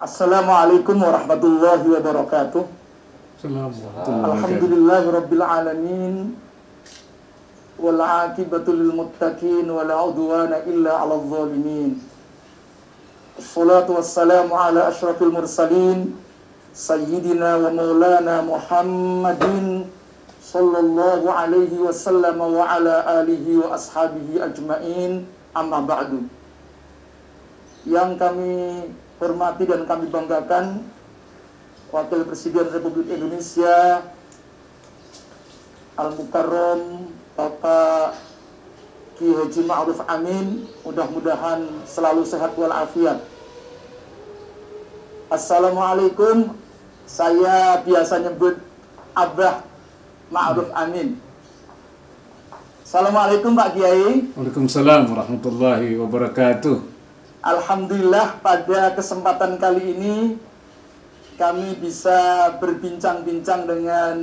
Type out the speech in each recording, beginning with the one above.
Assalamualaikum warahmatullahi wabarakatuh. Alhamdulillahi rabbil alamin. Wal aqibatu lil muttaqin wa la udwana illa 'alal zalimin. Assalatu wassalamu ala asyrafil mursalin sayyidina wa maulana Muhammadin sallallahu alaihi wasallam wa ala alihi wa ashabihi ajmain amma ba'du. Yang kami hormati dan kami banggakan Wakil Presiden Republik Indonesia Al-Mukarram Bapak Ki Haji Ma'ruf Amin mudah-mudahan selalu sehat walafiat. Assalamualaikum saya biasa nyebut Abah Ma'ruf Amin. Assalamualaikum Pak Kiai. Waalaikumsalam warahmatullahi wabarakatuh. Alhamdulillah pada kesempatan kali ini kami bisa berbincang-bincang dengan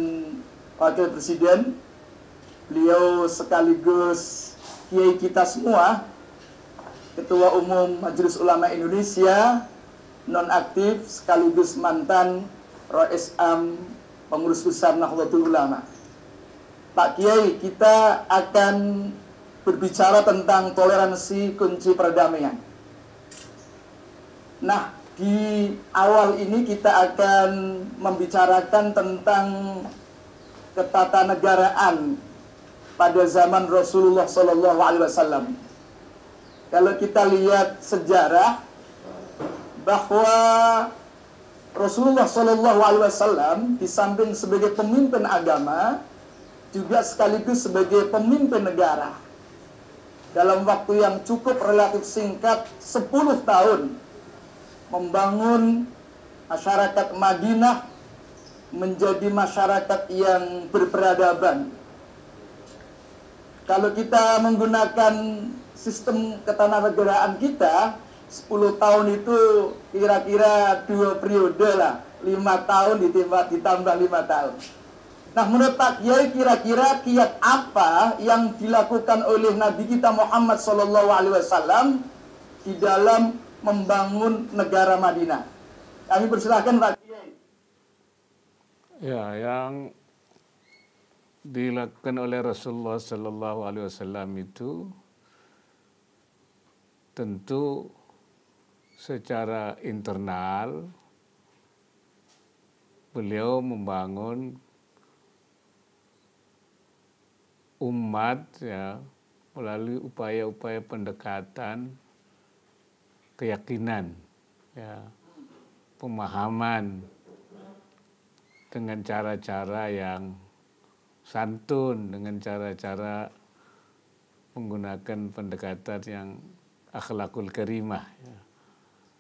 Wakil Presiden. Beliau sekaligus kiai kita semua, Ketua Umum Majelis Ulama Indonesia, nonaktif sekaligus mantan Rois Am Pengurus Besar Nahdlatul Ulama. Pak Kiai, kita akan berbicara tentang toleransi kunci perdamaian Nah, di awal ini kita akan membicarakan tentang ketatanegaraan pada zaman Rasulullah Shallallahu Alaihi Wasallam. Kalau kita lihat sejarah bahwa Rasulullah Shallallahu Alaihi Wasallam di sebagai pemimpin agama juga sekaligus sebagai pemimpin negara. Dalam waktu yang cukup relatif singkat, 10 tahun membangun masyarakat Madinah menjadi masyarakat yang berperadaban. Kalau kita menggunakan sistem ketatanegaraan kita, 10 tahun itu kira-kira dua periode lah, 5 tahun ditambah, ditambah 5 tahun. Nah menurut Pak Kiai kira-kira kiat apa yang dilakukan oleh Nabi kita Muhammad SAW di dalam membangun negara Madinah. Kami persilahkan Pak Kiai. Ya, yang dilakukan oleh Rasulullah Sallallahu Alaihi Wasallam itu tentu secara internal beliau membangun umat ya melalui upaya-upaya pendekatan keyakinan, ya, pemahaman dengan cara-cara yang santun, dengan cara-cara menggunakan pendekatan yang akhlakul karimah. Ya.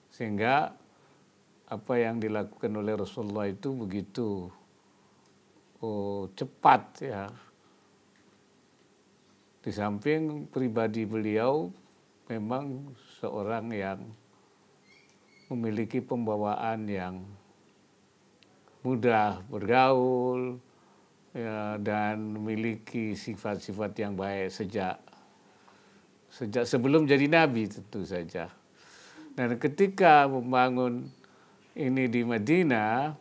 Sehingga apa yang dilakukan oleh Rasulullah itu begitu oh, cepat ya. Di samping pribadi beliau memang seorang yang memiliki pembawaan yang mudah bergaul ya, dan memiliki sifat-sifat yang baik sejak sejak sebelum jadi nabi tentu saja. Dan ketika membangun ini di Madinah,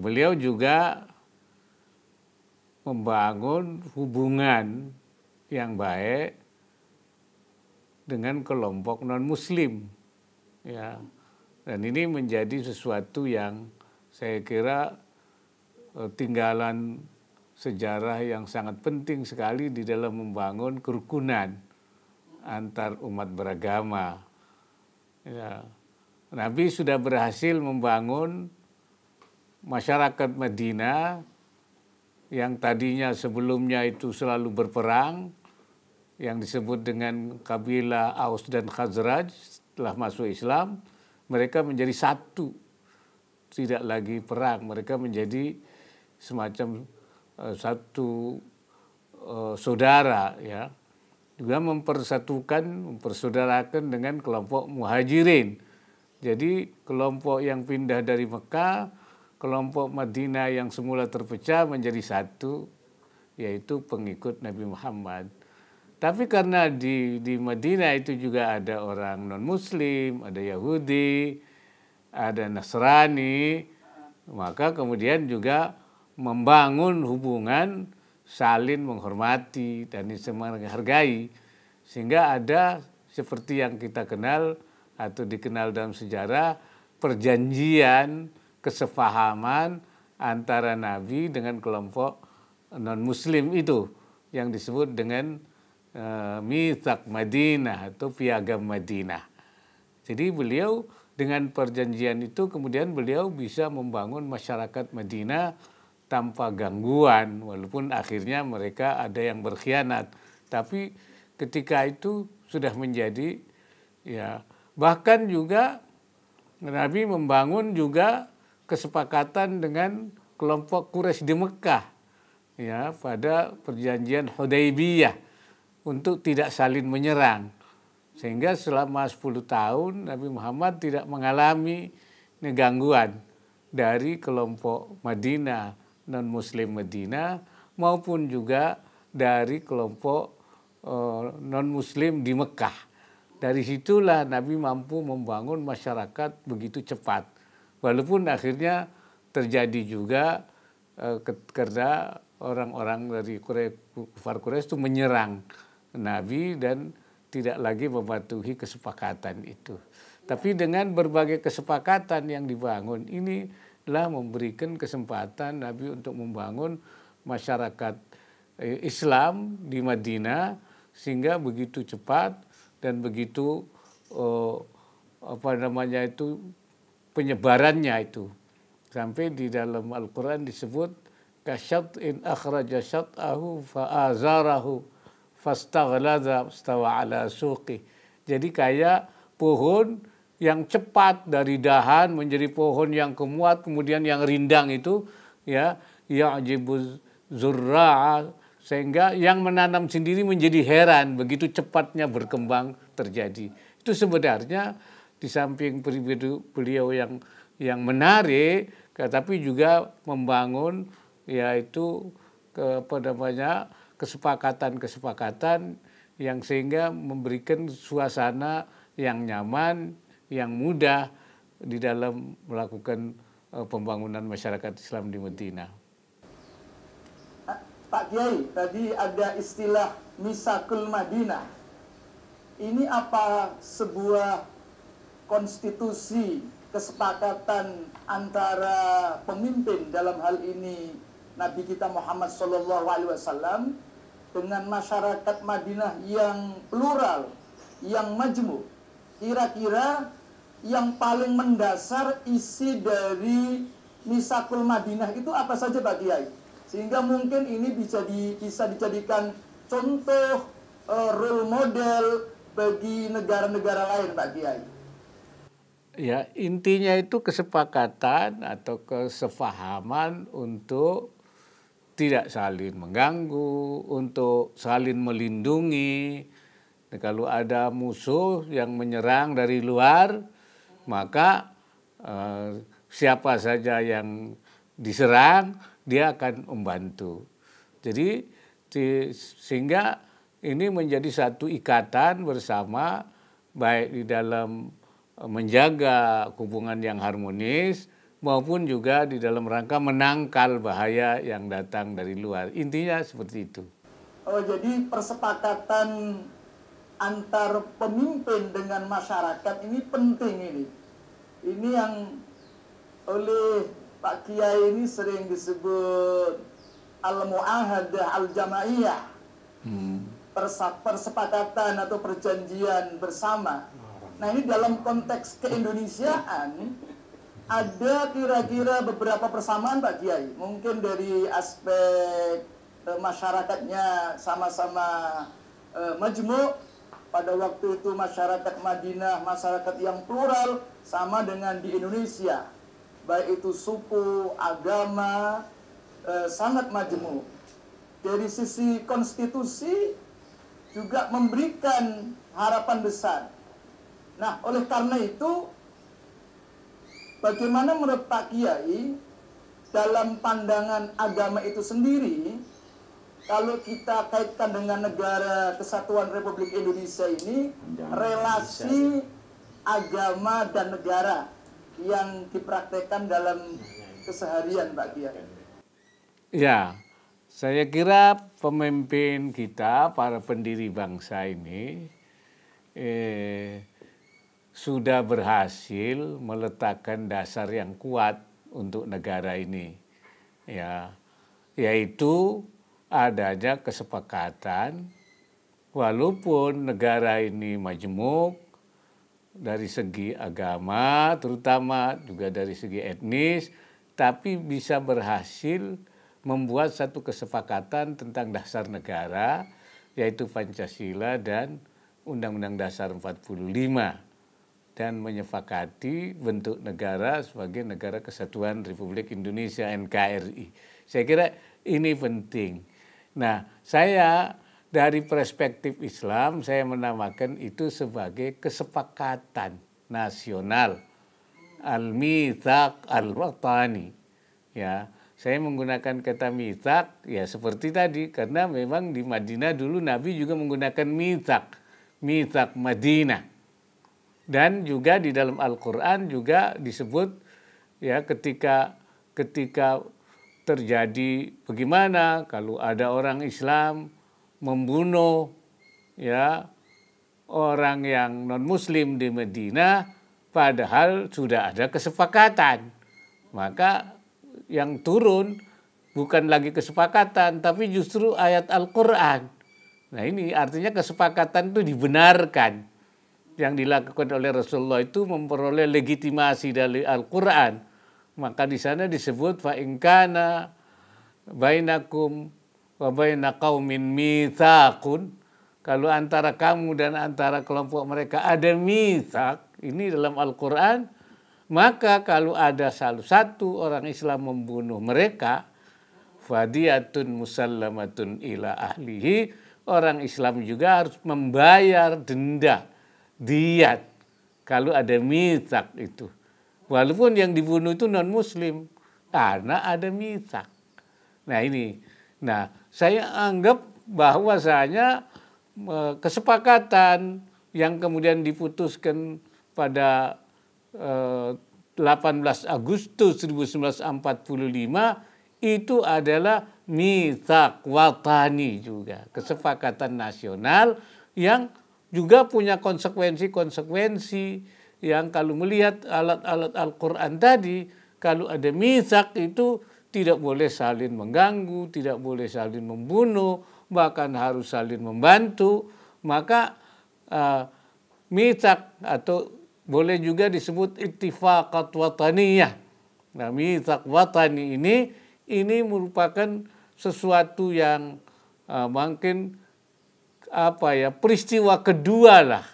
beliau juga membangun hubungan yang baik dengan kelompok non muslim ya dan ini menjadi sesuatu yang saya kira eh, tinggalan sejarah yang sangat penting sekali di dalam membangun kerukunan antar umat beragama. Ya. Nabi sudah berhasil membangun masyarakat Madinah yang tadinya sebelumnya itu selalu berperang, yang disebut dengan kabilah Aus dan Khazraj setelah masuk Islam, mereka menjadi satu, tidak lagi perang, mereka menjadi semacam uh, satu uh, saudara, ya, juga mempersatukan, mempersaudarakan dengan kelompok muhajirin. Jadi kelompok yang pindah dari Mekah, kelompok Madinah yang semula terpecah menjadi satu, yaitu pengikut Nabi Muhammad. Tapi karena di di Madinah itu juga ada orang non Muslim, ada Yahudi, ada Nasrani, maka kemudian juga membangun hubungan salin menghormati dan menghargai sehingga ada seperti yang kita kenal atau dikenal dalam sejarah perjanjian kesepahaman antara nabi dengan kelompok non muslim itu yang disebut dengan Eh, Mithak Madinah atau Piagam Madinah. Jadi beliau dengan perjanjian itu kemudian beliau bisa membangun masyarakat Madinah tanpa gangguan walaupun akhirnya mereka ada yang berkhianat tapi ketika itu sudah menjadi ya bahkan juga Nabi membangun juga kesepakatan dengan kelompok Quraisy di Mekah ya pada perjanjian Hudaybiyah untuk tidak saling menyerang. Sehingga selama 10 tahun Nabi Muhammad tidak mengalami gangguan dari kelompok Madinah, non-Muslim Madinah, maupun juga dari kelompok eh, non-Muslim di Mekah. Dari situlah Nabi mampu membangun masyarakat begitu cepat. Walaupun akhirnya terjadi juga eh, kerja karena orang-orang dari Kufar Quraisy itu menyerang Nabi dan tidak lagi mematuhi kesepakatan itu. Tapi dengan berbagai kesepakatan yang dibangun inilah memberikan kesempatan Nabi untuk membangun masyarakat eh, Islam di Madinah sehingga begitu cepat dan begitu uh, apa namanya itu penyebarannya itu sampai di dalam Al-Qur'an disebut kasyat in akhraja syat'ahu fa'azarahu fastaghlaza stawa ala suqi. Jadi kayak pohon yang cepat dari dahan menjadi pohon yang kemuat kemudian yang rindang itu ya ya'jibu zurra sehingga yang menanam sendiri menjadi heran begitu cepatnya berkembang terjadi. Itu sebenarnya di samping pribadi beliau yang yang menarik tapi juga membangun yaitu ke banyak kesepakatan-kesepakatan yang sehingga memberikan suasana yang nyaman, yang mudah di dalam melakukan eh, pembangunan masyarakat Islam di Medina. Ah, Pak Kiai, tadi ada istilah Misakul Madinah. Ini apa sebuah konstitusi kesepakatan antara pemimpin dalam hal ini Nabi kita Muhammad Shallallahu Alaihi Wasallam dengan masyarakat Madinah yang plural, yang majemuk, kira-kira yang paling mendasar isi dari Misakul Madinah itu apa saja Pak Kiai? Sehingga mungkin ini bisa, di, bisa dijadikan contoh e, role model bagi negara-negara lain Pak Kiai. Ya, intinya itu kesepakatan atau kesepahaman untuk tidak saling mengganggu, untuk saling melindungi. Nah, kalau ada musuh yang menyerang dari luar, maka eh, siapa saja yang diserang, dia akan membantu. Jadi di, sehingga ini menjadi satu ikatan bersama baik di dalam eh, menjaga hubungan yang harmonis maupun juga di dalam rangka menangkal bahaya yang datang dari luar. Intinya seperti itu. Oh, jadi persepakatan antar pemimpin dengan masyarakat ini penting ini. Ini yang oleh Pak Kiai ini sering disebut al-mu'ahadah al-jama'iyah. Hmm. Persepakatan atau perjanjian bersama. Nah ini dalam konteks keindonesiaan ada kira-kira beberapa persamaan Pak Kiai. Mungkin dari aspek e, masyarakatnya sama-sama e, majemuk. Pada waktu itu masyarakat Madinah, masyarakat yang plural sama dengan di Indonesia. Baik itu suku, agama, e, sangat majemuk. Dari sisi konstitusi juga memberikan harapan besar. Nah, oleh karena itu Bagaimana menurut Pak Kiai dalam pandangan agama itu sendiri kalau kita kaitkan dengan negara kesatuan Republik Indonesia ini relasi agama dan negara yang dipraktekkan dalam iya, iya, iya. keseharian Pak Kiai. Ya, saya kira pemimpin kita, para pendiri bangsa ini, eh, sudah berhasil meletakkan dasar yang kuat untuk negara ini ya yaitu adanya kesepakatan walaupun negara ini majemuk dari segi agama terutama juga dari segi etnis tapi bisa berhasil membuat satu kesepakatan tentang dasar negara yaitu Pancasila dan Undang-Undang Dasar 45 dan menyepakati bentuk negara sebagai negara kesatuan Republik Indonesia NKRI. Saya kira ini penting. Nah, saya dari perspektif Islam saya menamakan itu sebagai kesepakatan nasional al-mithaq al-watani. Ya, saya menggunakan kata mitak ya seperti tadi karena memang di Madinah dulu Nabi juga menggunakan mitak mitak Madinah dan juga di dalam Al-Qur'an juga disebut ya ketika ketika terjadi bagaimana kalau ada orang Islam membunuh ya orang yang non muslim di Medina padahal sudah ada kesepakatan maka yang turun bukan lagi kesepakatan tapi justru ayat Al-Qur'an nah ini artinya kesepakatan itu dibenarkan yang dilakukan oleh Rasulullah itu memperoleh legitimasi dari Al-Quran. Maka di sana disebut fa'inkana bainakum wa baina qaumin Kalau antara kamu dan antara kelompok mereka ada mithaq, ini dalam Al-Quran, maka kalau ada salah satu orang Islam membunuh mereka, fadiyatun musallamatun ila ahlihi, orang Islam juga harus membayar denda diat kalau ada mitak itu. Walaupun yang dibunuh itu non-muslim karena ada mitak. Nah ini, nah saya anggap bahwa bahwasanya e, kesepakatan yang kemudian diputuskan pada 18 e, Agustus 1945 itu adalah mitak watani juga kesepakatan nasional yang juga punya konsekuensi-konsekuensi yang kalau melihat alat-alat Al-Quran tadi, kalau ada misak itu tidak boleh saling mengganggu, tidak boleh saling membunuh, bahkan harus saling membantu. Maka uh, eh, misak atau boleh juga disebut ittifaqat wataniyah. Nah, misak watani ini ini merupakan sesuatu yang uh, mungkin apa ya peristiwa kedua lah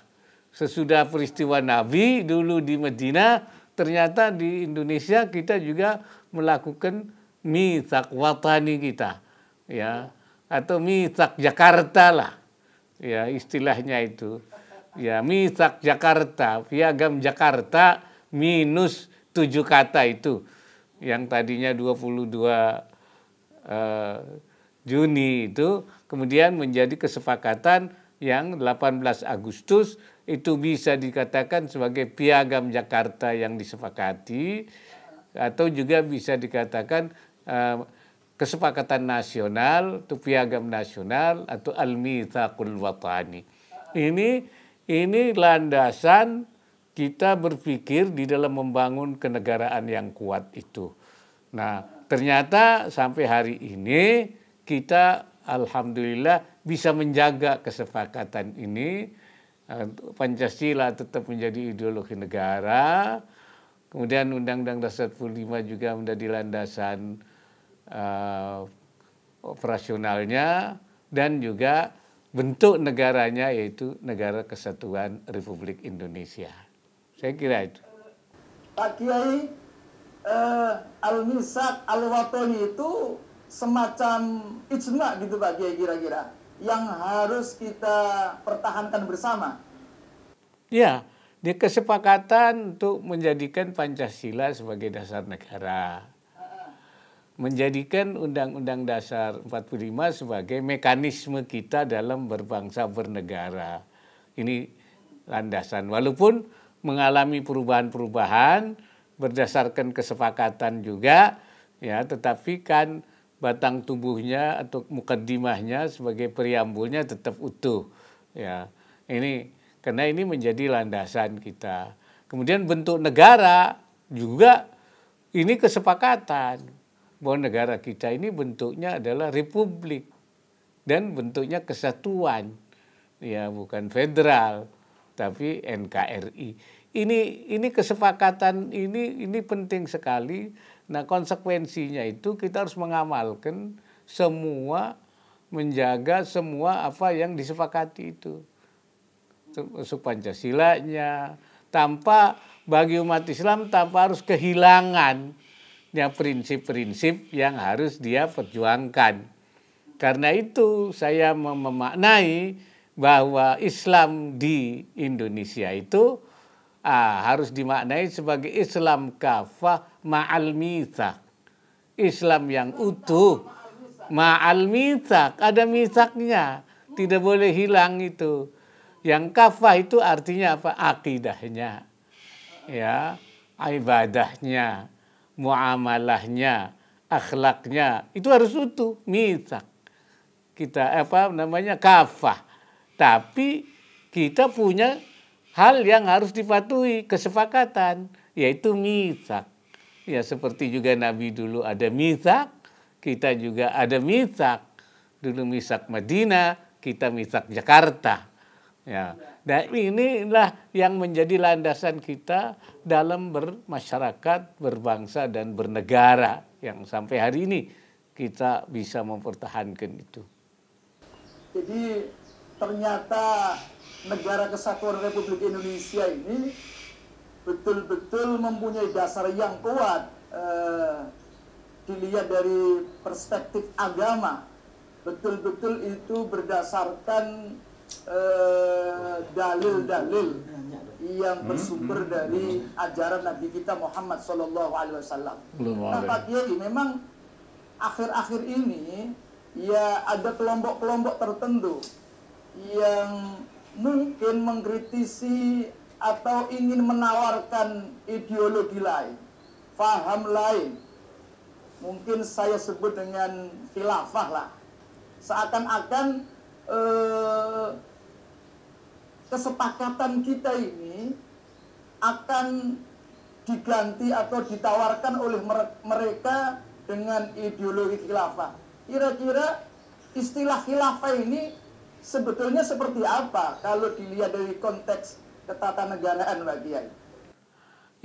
sesudah peristiwa Nabi dulu di Medina ternyata di Indonesia kita juga melakukan misak watani kita ya atau misak Jakarta lah ya istilahnya itu ya mitak Jakarta piagam Jakarta minus tujuh kata itu yang tadinya 22 dua eh, Juni itu kemudian menjadi kesepakatan yang 18 Agustus itu bisa dikatakan sebagai piagam Jakarta yang disepakati atau juga bisa dikatakan uh, kesepakatan nasional, atau piagam nasional atau al mithaqul watani. Ini ini landasan kita berpikir di dalam membangun kenegaraan yang kuat itu. Nah, ternyata sampai hari ini kita Alhamdulillah bisa menjaga kesepakatan ini. Eh, Pancasila tetap menjadi ideologi negara. Kemudian Undang-Undang Dasar 45 juga menjadi landasan uh, operasionalnya dan juga bentuk negaranya yaitu negara kesatuan Republik Indonesia. Saya kira itu. Pak Kiai, eh, al nisak Al-Watoni itu semacam ijma gitu Pak Kiai kira-kira yang harus kita pertahankan bersama. Ya, di kesepakatan untuk menjadikan Pancasila sebagai dasar negara. Menjadikan Undang-Undang Dasar 45 sebagai mekanisme kita dalam berbangsa bernegara. Ini landasan. Walaupun mengalami perubahan-perubahan berdasarkan kesepakatan juga, ya, tetapi kan batang tubuhnya atau mukadimahnya sebagai periambulnya tetap utuh ya ini karena ini menjadi landasan kita kemudian bentuk negara juga ini kesepakatan bahwa negara kita ini bentuknya adalah republik dan bentuknya kesatuan ya bukan federal tapi NKRI ini ini kesepakatan ini ini penting sekali Nah konsekuensinya itu kita harus mengamalkan semua menjaga semua apa yang disepakati itu. Masuk Pancasilanya tanpa bagi umat Islam tanpa harus kehilangan ya prinsip-prinsip yang harus dia perjuangkan. Karena itu saya memaknai bahwa Islam di Indonesia itu ah, harus dimaknai sebagai Islam kafah ma'al misak. Islam yang utuh ma'al misak. Ada misaknya. Tidak boleh hilang itu. Yang kafah itu artinya apa? Akidahnya. Ya, ibadahnya, muamalahnya, akhlaknya. Itu harus utuh, misak. Kita apa namanya kafah. Tapi kita punya hal yang harus dipatuhi, kesepakatan, yaitu misak. Ya seperti juga Nabi dulu ada misak, kita juga ada misak. Dulu misak Madinah, kita misak Jakarta. Ya. Dan inilah yang menjadi landasan kita dalam bermasyarakat, berbangsa, dan bernegara yang sampai hari ini kita bisa mempertahankan itu. Jadi ternyata negara kesatuan Republik Indonesia ini betul-betul mempunyai dasar yang kuat eh, dilihat dari perspektif agama betul-betul itu berdasarkan eh, dalil-dalil eh, yang hmm? bersumber hmm? dari hmm? ajaran Nabi kita Muhammad Shallallahu Alaihi Wasallam. Nah Pak Kiai memang akhir-akhir ini ya ada kelompok-kelompok tertentu yang mungkin mengkritisi atau ingin menawarkan ideologi lain, faham lain. Mungkin saya sebut dengan khilafah lah. Seakan-akan eh, kesepakatan kita ini akan diganti atau ditawarkan oleh mereka dengan ideologi khilafah. Kira-kira istilah khilafah ini sebetulnya seperti apa kalau dilihat dari konteks ketatanegaraan Pak Kiai?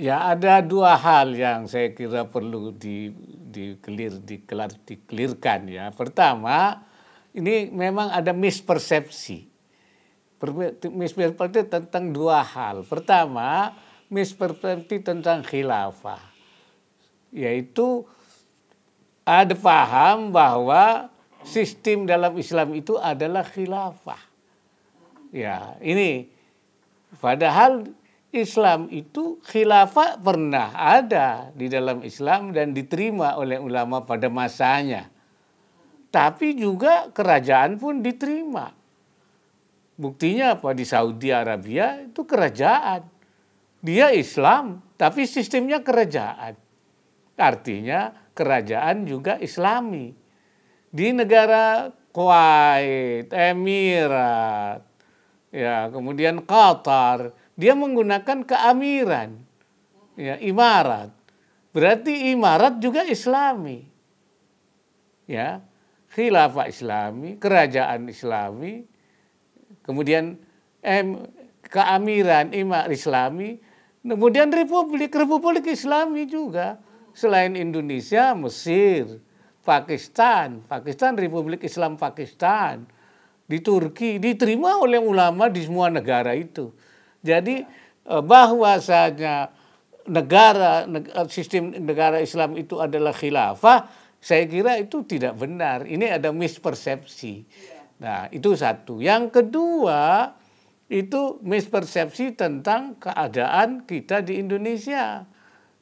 Ya ada dua hal yang saya kira perlu di, di clear, di clear, dikelirkan ya. Pertama, ini memang ada mispersepsi. Mispersepsi tentang dua hal. Pertama, mispersepsi tentang khilafah. Yaitu ada paham bahwa sistem dalam Islam itu adalah khilafah. Ya, ini Padahal Islam itu khilafah pernah ada di dalam Islam dan diterima oleh ulama pada masanya. Tapi juga kerajaan pun diterima. Buktinya apa di Saudi Arabia itu kerajaan. Dia Islam tapi sistemnya kerajaan. Artinya kerajaan juga Islami. Di negara Kuwait, Emirat, Ya, kemudian Qatar, dia menggunakan keamiran. Ya, imarat. Berarti imarat juga islami. Ya, khilafah islami, kerajaan islami, kemudian em, keamiran imar islami, kemudian republik, republik islami juga. Selain Indonesia, Mesir, Pakistan, Pakistan Republik Islam Pakistan, di Turki diterima oleh ulama di semua negara itu. Jadi eh, bahwasanya negara eh, sistem negara Islam itu adalah khilafah, saya kira itu tidak benar. Ini ada mispersepsi. Iya. Nah, itu satu. Yang kedua, itu mispersepsi tentang keadaan kita di Indonesia.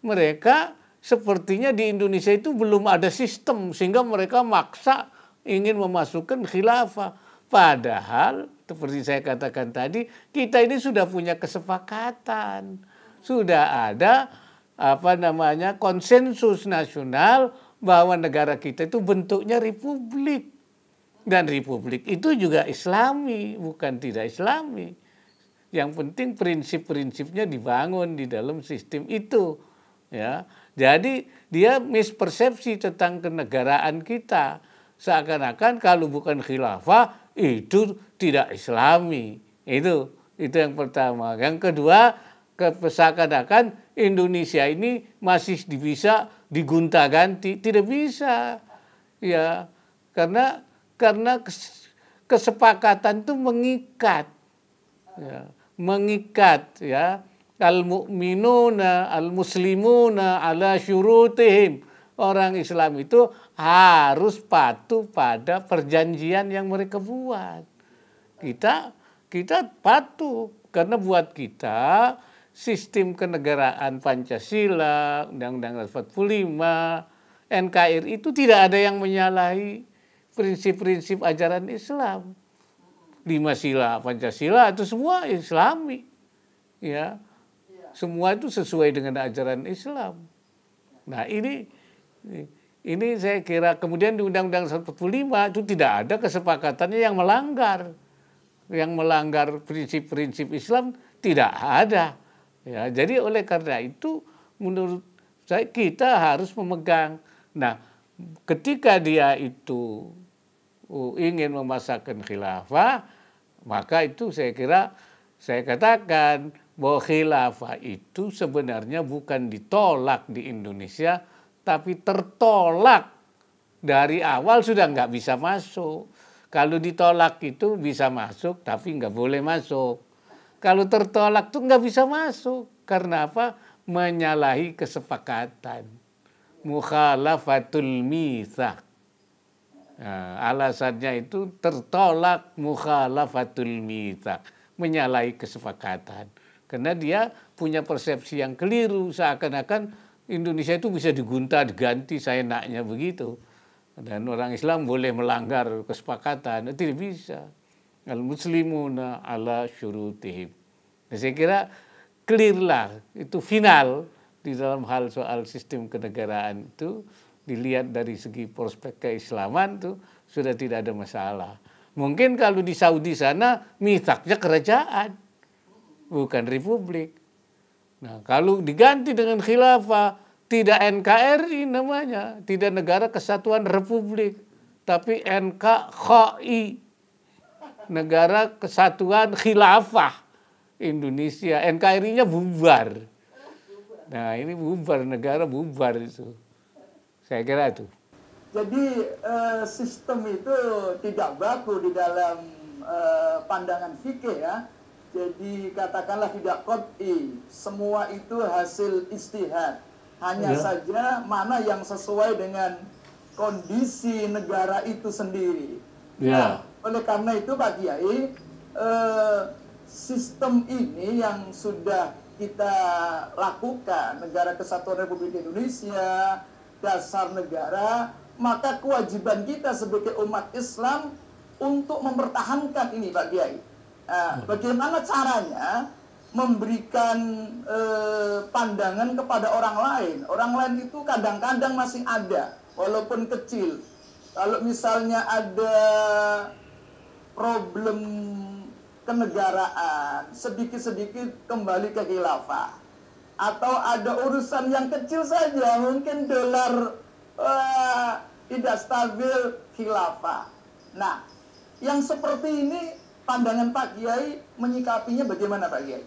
Mereka sepertinya di Indonesia itu belum ada sistem sehingga mereka maksa ingin memasukkan khilafah Padahal seperti saya katakan tadi, kita ini sudah punya kesepakatan. Sudah ada apa namanya konsensus nasional bahwa negara kita itu bentuknya republik. Dan republik itu juga islami, bukan tidak islami. Yang penting prinsip-prinsipnya dibangun di dalam sistem itu. Ya, jadi dia mispersepsi tentang kenegaraan kita. Seakan-akan kalau bukan khilafah, itu tidak islami. Itu itu yang pertama. Yang kedua, kepesakan Indonesia ini masih bisa digunta-ganti, tidak bisa. Ya, karena karena kesepakatan itu mengikat. Ya, mengikat ya. Al-mu'minuna al-muslimuna ala syurutihim orang Islam itu harus patuh pada perjanjian yang mereka buat. Kita kita patuh karena buat kita sistem kenegaraan Pancasila, Undang-Undang 45, NKRI itu tidak ada yang menyalahi prinsip-prinsip ajaran Islam. Lima sila Pancasila itu semua Islami. Ya. Semua itu sesuai dengan ajaran Islam. Nah, ini ini saya kira kemudian di Undang-Undang 145 itu tidak ada kesepakatannya yang melanggar. Yang melanggar prinsip-prinsip Islam tidak ada. Ya, jadi oleh karena itu menurut saya kita harus memegang. Nah, ketika dia itu uh, ingin memasakkan khilafah, maka itu saya kira saya katakan bahwa khilafah itu sebenarnya bukan ditolak di Indonesia, tapi tertolak dari awal sudah nggak bisa masuk. Kalau ditolak itu bisa masuk tapi nggak boleh masuk. Kalau tertolak tuh nggak bisa masuk. Karena apa? Menyalahi kesepakatan. Mukhalafatul misak. Nah, alasannya itu tertolak mukhalafatul mitak. Menyalahi kesepakatan. Karena dia punya persepsi yang keliru. Seakan-akan Indonesia itu bisa digunta, diganti saya naknya begitu. Dan orang Islam boleh melanggar kesepakatan, tidak bisa. Al-Muslimuna ala syurutihim. Nah, saya kira clear lah, itu final di dalam hal soal sistem kenegaraan itu dilihat dari segi prospek keislaman tuh sudah tidak ada masalah. Mungkin kalau di Saudi sana mitaknya kerajaan bukan republik. Nah, kalau diganti dengan khilafah, tidak NKRI namanya, tidak negara kesatuan republik, tapi NKHI, negara kesatuan khilafah Indonesia. NKRI-nya bubar. Nah, ini bubar, negara bubar itu. Saya kira itu. Jadi eh, sistem itu tidak baku di dalam eh, pandangan fikih ya jadi katakanlah tidak kot'i semua itu hasil istihad. Hanya ya. saja mana yang sesuai dengan kondisi negara itu sendiri. Ya. Nah, oleh karena itu Pak Kiai, eh, sistem ini yang sudah kita lakukan negara kesatuan Republik Indonesia, dasar negara, maka kewajiban kita sebagai umat Islam untuk mempertahankan ini Pak Kiai. Nah, bagaimana caranya memberikan eh, pandangan kepada orang lain? Orang lain itu kadang-kadang masih ada, walaupun kecil. Kalau misalnya ada problem kenegaraan, sedikit-sedikit kembali ke khilafah. Atau ada urusan yang kecil saja, mungkin dolar eh, tidak stabil khilafah. Nah, yang seperti ini pandangan Pak Kiai menyikapinya bagaimana Pak Kiai?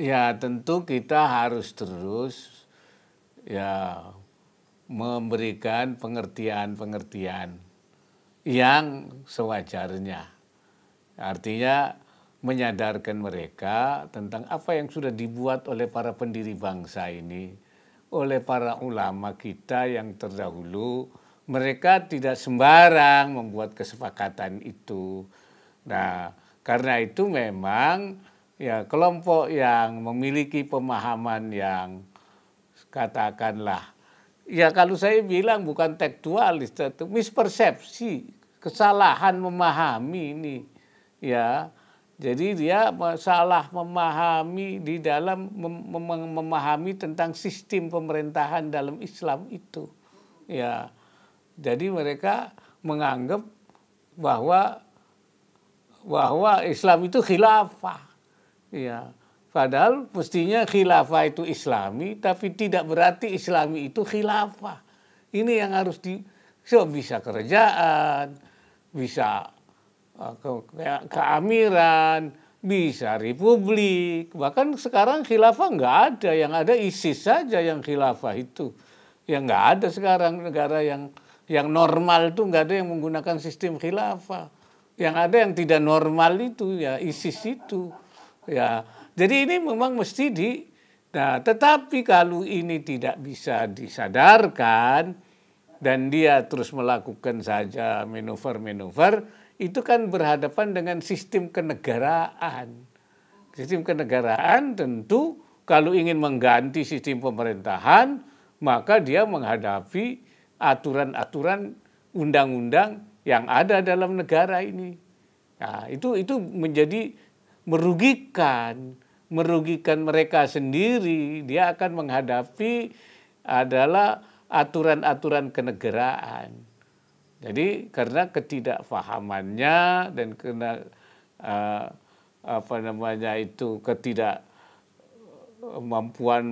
Ya tentu kita harus terus ya memberikan pengertian-pengertian yang sewajarnya. Artinya menyadarkan mereka tentang apa yang sudah dibuat oleh para pendiri bangsa ini, oleh para ulama kita yang terdahulu. Mereka tidak sembarang membuat kesepakatan itu Nah, karena itu memang ya kelompok yang memiliki pemahaman yang katakanlah ya kalau saya bilang bukan tekstualis itu mispersepsi kesalahan memahami ini ya jadi dia salah memahami di dalam mem memahami tentang sistem pemerintahan dalam Islam itu ya jadi mereka menganggap bahwa bahwa Islam itu khilafah. Ya. Padahal mestinya khilafah itu islami, tapi tidak berarti islami itu khilafah. Ini yang harus di... So, bisa kerjaan, bisa eh, ke keamiran, bisa republik. Bahkan sekarang khilafah nggak ada, yang ada ISIS saja yang khilafah itu. Yang nggak ada sekarang negara yang yang normal itu nggak ada yang menggunakan sistem khilafah yang ada yang tidak normal itu ya ISIS itu ya jadi ini memang mesti di nah tetapi kalau ini tidak bisa disadarkan dan dia terus melakukan saja manuver-manuver itu kan berhadapan dengan sistem kenegaraan sistem kenegaraan tentu kalau ingin mengganti sistem pemerintahan maka dia menghadapi aturan-aturan undang-undang yang ada dalam negara ini. Nah, itu itu menjadi merugikan, merugikan mereka sendiri. Dia akan menghadapi adalah aturan-aturan kenegaraan. Jadi karena ketidakfahamannya dan karena uh, eh, apa namanya itu ketidak kemampuan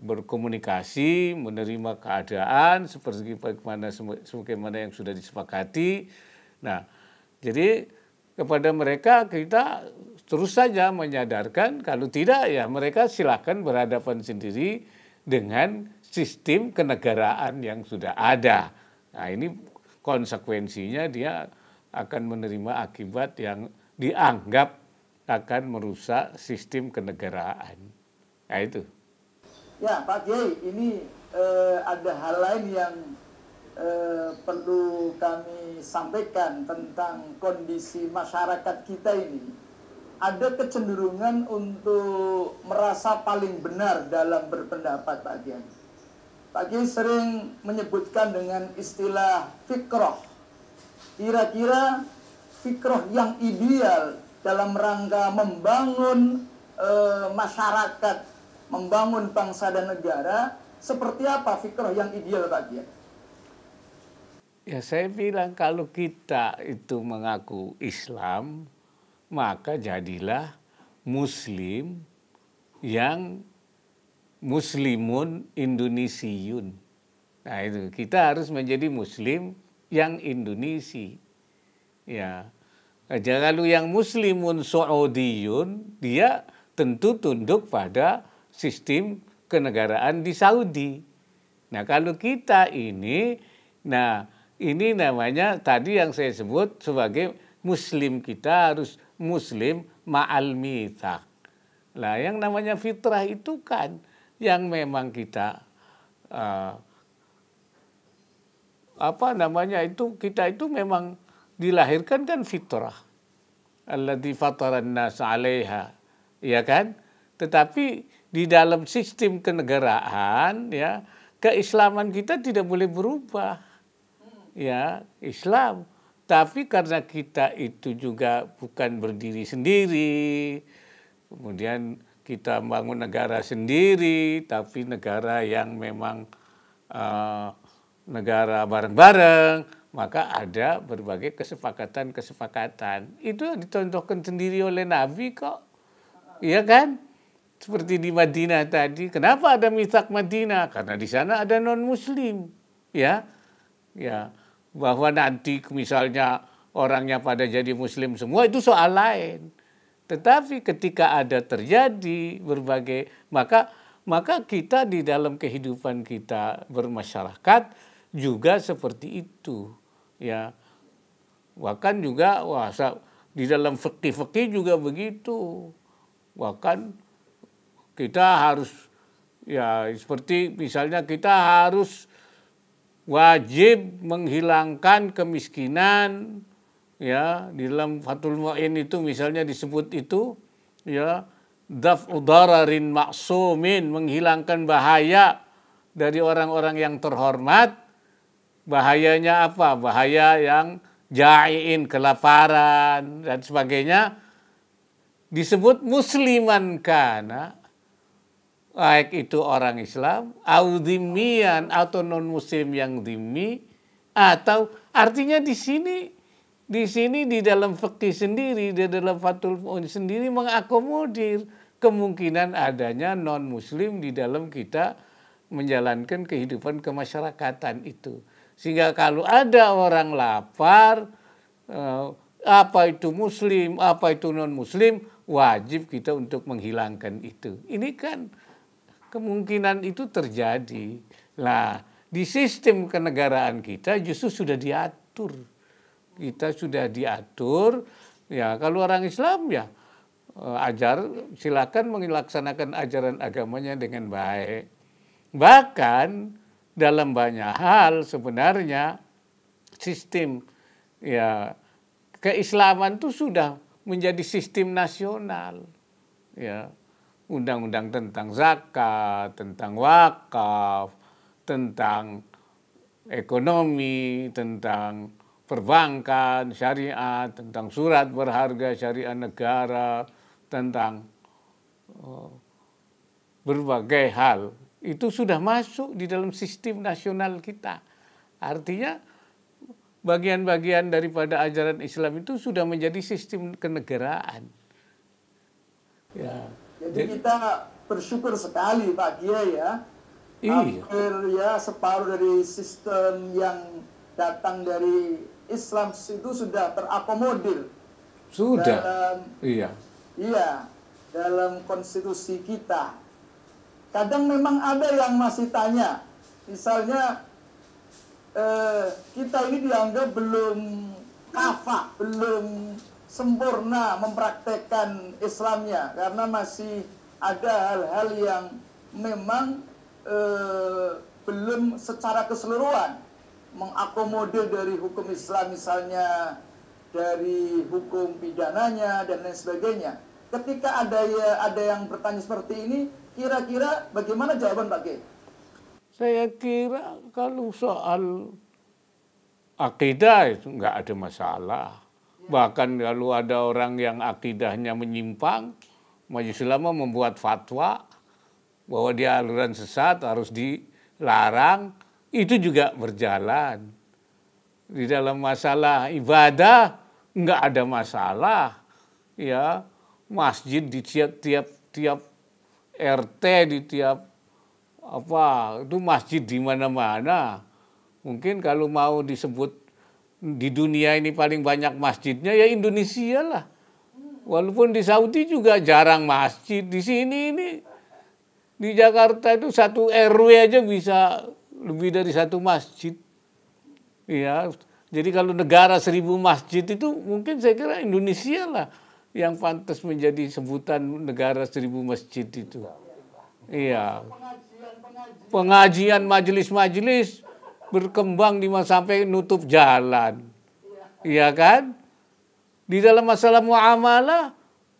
berkomunikasi, menerima keadaan seperti bagaimana sebagaimana yang sudah disepakati. Nah, jadi kepada mereka kita terus saja menyadarkan kalau tidak ya mereka silakan berhadapan sendiri dengan sistem kenegaraan yang sudah ada. Nah, ini konsekuensinya dia akan menerima akibat yang dianggap akan merusak sistem kenegaraan. Nah itu. Ya Pak Kiai, ini eh, ada hal lain yang eh, perlu kami sampaikan tentang kondisi masyarakat kita ini. Ada kecenderungan untuk merasa paling benar dalam berpendapat Pak Kiai. Pak Kiai sering menyebutkan dengan istilah fikroh. Kira-kira fikroh yang ideal dalam rangka membangun e, masyarakat membangun bangsa dan negara, seperti apa fikrah yang ideal Pak Kiai? Ya saya bilang kalau kita itu mengaku Islam, maka jadilah Muslim yang Muslimun Indonesiun. Nah itu kita harus menjadi Muslim yang Indonesia. Ya, jangan lalu yang Muslimun Saudiun dia tentu tunduk pada sistem kenegaraan di Saudi. Nah, kalau kita ini nah ini namanya tadi yang saya sebut sebagai muslim kita harus muslim ma'al mitah. Nah yang namanya fitrah itu kan yang memang kita uh, apa namanya itu kita itu memang dilahirkan kan fitrah. Allah fataran nas 'alaiha. Ya kan? Tetapi di dalam sistem kenegaraan ya keislaman kita tidak boleh berubah ya Islam tapi karena kita itu juga bukan berdiri sendiri kemudian kita bangun negara sendiri tapi negara yang memang uh, negara bareng-bareng maka ada berbagai kesepakatan-kesepakatan. Itu dicontohkan sendiri oleh Nabi kok. Iya kan? Seperti di Madinah tadi, kenapa ada misak Madinah? Karena di sana ada non-muslim. Ya, ya bahwa nanti misalnya orangnya pada jadi muslim semua itu soal lain. Tetapi ketika ada terjadi berbagai maka maka kita di dalam kehidupan kita bermasyarakat juga seperti itu ya. Bahkan juga wah di dalam fakih-fakih juga begitu. Bahkan kita harus ya seperti misalnya kita harus wajib menghilangkan kemiskinan ya di dalam fatul Muin itu misalnya disebut itu ya daf udararin maksumin menghilangkan bahaya dari orang-orang yang terhormat bahayanya apa bahaya yang jaiin kelaparan dan sebagainya disebut musliman karena baik itu orang Islam, audimian atau non Muslim yang dimi, atau artinya di sini di sini di dalam fakih sendiri di dalam fatul muin sendiri mengakomodir kemungkinan adanya non muslim di dalam kita menjalankan kehidupan kemasyarakatan itu sehingga kalau ada orang lapar eh, apa itu muslim apa itu non muslim wajib kita untuk menghilangkan itu ini kan kemungkinan itu terjadi. Nah, di sistem kenegaraan kita justru sudah diatur. Kita sudah diatur, ya kalau orang Islam ya eh, ajar silakan melaksanakan ajaran agamanya dengan baik. Bahkan dalam banyak hal sebenarnya sistem ya keislaman itu sudah menjadi sistem nasional. Ya, undang-undang tentang zakat, tentang wakaf, tentang ekonomi, tentang perbankan, syariah, tentang surat berharga syariah negara, tentang eh, berbagai hal. Itu sudah masuk di dalam sistem nasional kita. Artinya bagian-bagian daripada ajaran Islam itu sudah menjadi sistem kenegaraan. Ya. Jadi, kita bersyukur sekali Pak Kiai ya. Iya. ya separuh dari sistem yang datang dari Islam itu sudah terakomodir. Sudah. Dalam, iya. Iya, dalam konstitusi kita. Kadang memang ada yang masih tanya, misalnya eh, kita ini dianggap belum kafah belum sempurna mempraktekkan Islamnya karena masih ada hal-hal yang memang e, belum secara keseluruhan mengakomodir dari hukum Islam misalnya dari hukum pidananya dan lain sebagainya. Ketika ada ya, ada yang bertanya seperti ini, kira-kira bagaimana jawaban Pak G? Saya kira kalau soal akidah itu nggak ada masalah Bahkan kalau ada orang yang akidahnya menyimpang, Majelis Ulama membuat fatwa bahwa dia aliran sesat harus dilarang, itu juga berjalan. Di dalam masalah ibadah nggak ada masalah, ya masjid di tiap-tiap tiap RT di tiap apa itu masjid di mana-mana. Mungkin kalau mau disebut di dunia ini paling banyak masjidnya ya Indonesia lah. Walaupun di Saudi juga jarang masjid. Di sini ini di Jakarta itu satu RW aja bisa lebih dari satu masjid. Iya. jadi kalau negara seribu masjid itu mungkin saya kira Indonesia lah yang pantas menjadi sebutan negara seribu masjid itu. Iya. Pengajian majelis-majelis berkembang di masa sampai nutup jalan. Iya kan? Di dalam masalah muamalah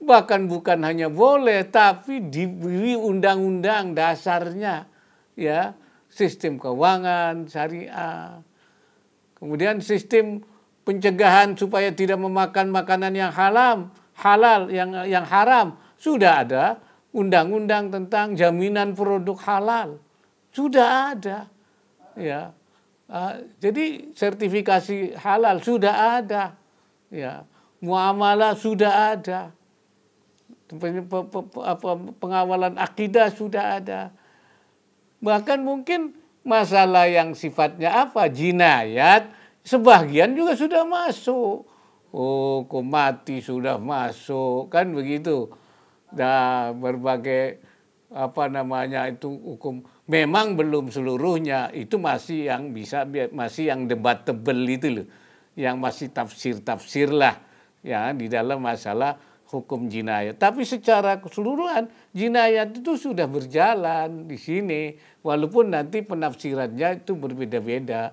bahkan bukan hanya boleh tapi diberi undang-undang dasarnya ya, sistem keuangan syariah. Kemudian sistem pencegahan supaya tidak memakan makanan yang halal, halal yang yang haram sudah ada undang-undang tentang jaminan produk halal. Sudah ada. Ya. Ah, jadi sertifikasi halal sudah ada, ya muamalah sudah ada, pengawalan akidah sudah ada. Bahkan mungkin masalah yang sifatnya apa jinayat sebagian juga sudah masuk. Oh, kok mati sudah masuk kan begitu. Nah, berbagai apa namanya itu hukum memang belum seluruhnya itu masih yang bisa masih yang debatable itu loh yang masih tafsir-tafsir lah ya di dalam masalah hukum jinayat. Tapi secara keseluruhan jinayat itu sudah berjalan di sini walaupun nanti penafsirannya itu berbeda-beda.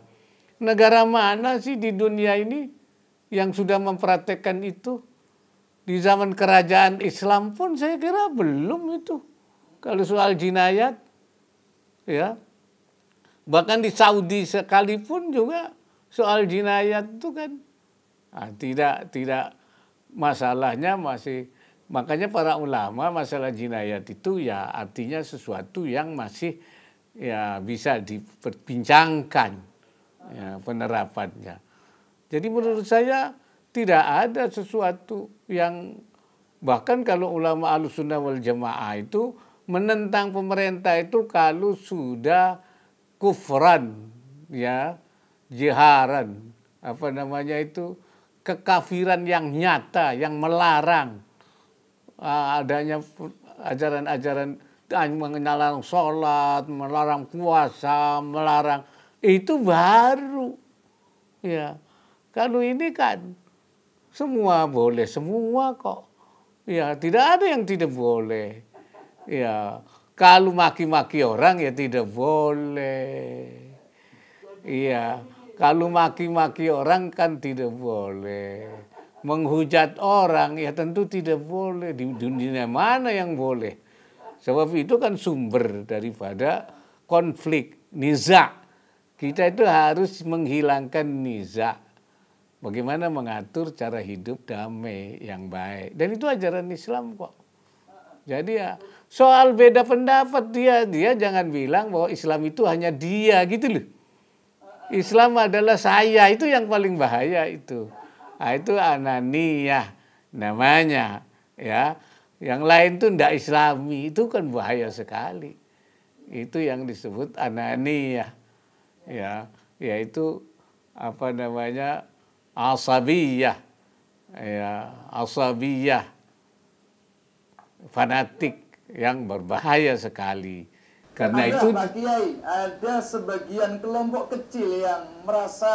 Negara mana sih di dunia ini yang sudah mempraktekkan itu? Di zaman kerajaan Islam pun saya kira belum itu. Kalau soal jinayat ya bahkan di Saudi sekalipun juga soal jinayat itu kan nah, tidak tidak masalahnya masih makanya para ulama masalah jinayat itu ya artinya sesuatu yang masih ya bisa diperbincangkan ya, penerapannya jadi menurut saya tidak ada sesuatu yang bahkan kalau ulama alusunnah wal jamaah itu menentang pemerintah itu kalau sudah kufran ya jiharan apa namanya itu kekafiran yang nyata yang melarang adanya ajaran-ajaran mengenal sholat melarang puasa melarang itu baru ya kalau ini kan semua boleh semua kok ya tidak ada yang tidak boleh Ya, kalau maki-maki orang ya tidak boleh. Iya, kalau maki-maki orang kan tidak boleh. Menghujat orang ya tentu tidak boleh. Di dunia mana yang boleh? Sebab itu kan sumber daripada konflik, niza. Kita itu harus menghilangkan niza. Bagaimana mengatur cara hidup damai yang baik. Dan itu ajaran Islam kok. Jadi ya soal beda pendapat dia dia jangan bilang bahwa Islam itu hanya dia gitu loh Islam adalah saya itu yang paling bahaya itu nah, itu ananiyah namanya ya yang lain tuh ndak Islami itu kan bahaya sekali itu yang disebut ananiyah ya yaitu apa namanya asabiyah ya asabiyah fanatik yang berbahaya sekali. Karena ada, itu Pak Kiai, ada sebagian kelompok kecil yang merasa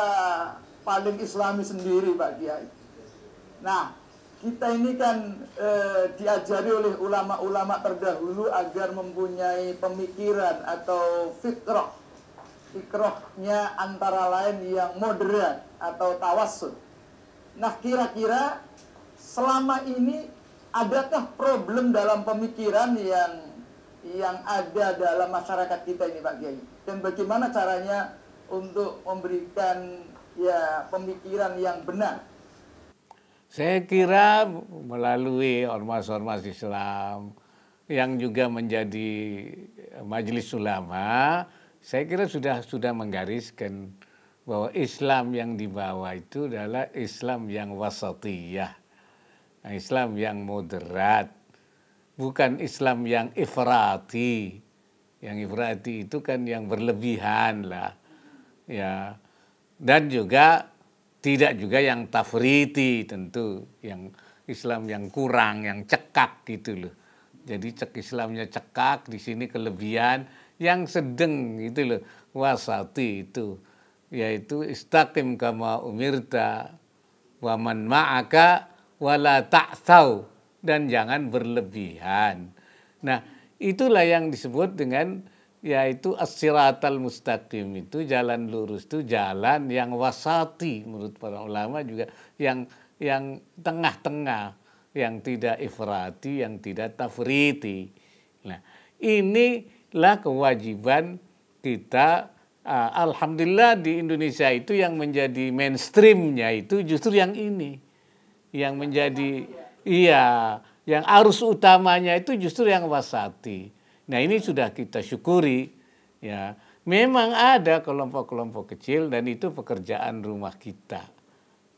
paling islami sendiri Pak Kiai. Nah, kita ini kan e, diajari oleh ulama-ulama terdahulu agar mempunyai pemikiran atau fikroh, Fikrohnya antara lain yang moderat atau tawasud. Nah, kira-kira selama ini adakah problem dalam pemikiran yang yang ada dalam masyarakat kita ini Pak Kiai dan bagaimana caranya untuk memberikan ya pemikiran yang benar saya kira melalui ormas-ormas Islam yang juga menjadi majelis ulama saya kira sudah sudah menggariskan bahwa Islam yang dibawa itu adalah Islam yang wasatiyah Nah, Islam yang moderat, bukan Islam yang ifrati. Yang ifrati itu kan yang berlebihan lah. Ya. Dan juga tidak juga yang tafriti tentu, yang Islam yang kurang, yang cekak gitu loh. Jadi cek Islamnya cekak, di sini kelebihan yang sedeng gitu loh, wasati itu yaitu istaqim kama umirta waman ma'aka wala ta'thau dan jangan berlebihan. Nah, itulah yang disebut dengan yaitu as-siratal mustaqim itu jalan lurus itu jalan yang wasati menurut para ulama juga yang yang tengah-tengah yang tidak ifrati yang tidak tafriti. Nah, inilah kewajiban kita ah, alhamdulillah di Indonesia itu yang menjadi mainstreamnya itu justru yang ini yang menjadi iya yang arus utamanya itu justru yang wasati. Nah ini sudah kita syukuri ya. Memang ada kelompok-kelompok kecil dan itu pekerjaan rumah kita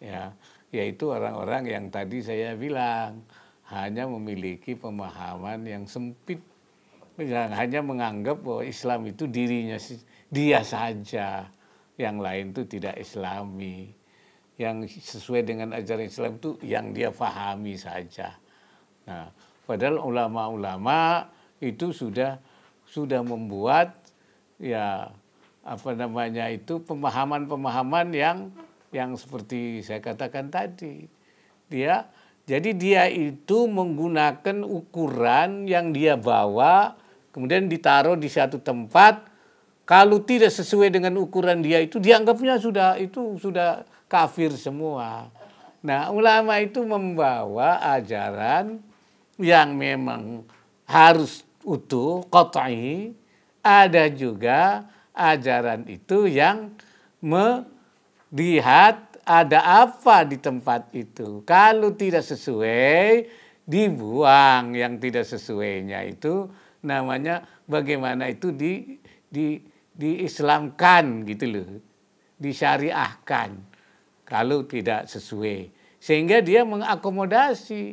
ya yaitu orang-orang yang tadi saya bilang hanya memiliki pemahaman yang sempit yang hanya menganggap bahwa Islam itu dirinya dia saja yang lain itu tidak Islami yang sesuai dengan ajaran Islam itu yang dia fahami saja. Nah, padahal ulama-ulama itu sudah sudah membuat ya apa namanya itu pemahaman-pemahaman yang yang seperti saya katakan tadi. Dia jadi dia itu menggunakan ukuran yang dia bawa kemudian ditaruh di satu tempat kalau tidak sesuai dengan ukuran dia itu dianggapnya sudah itu sudah kafir semua. Nah, ulama itu membawa ajaran yang memang harus utuh, kotai. Ada juga ajaran itu yang melihat ada apa di tempat itu. Kalau tidak sesuai, dibuang yang tidak sesuainya itu namanya bagaimana itu di di diislamkan gitu loh disyariahkan kalau tidak sesuai. Sehingga dia mengakomodasi.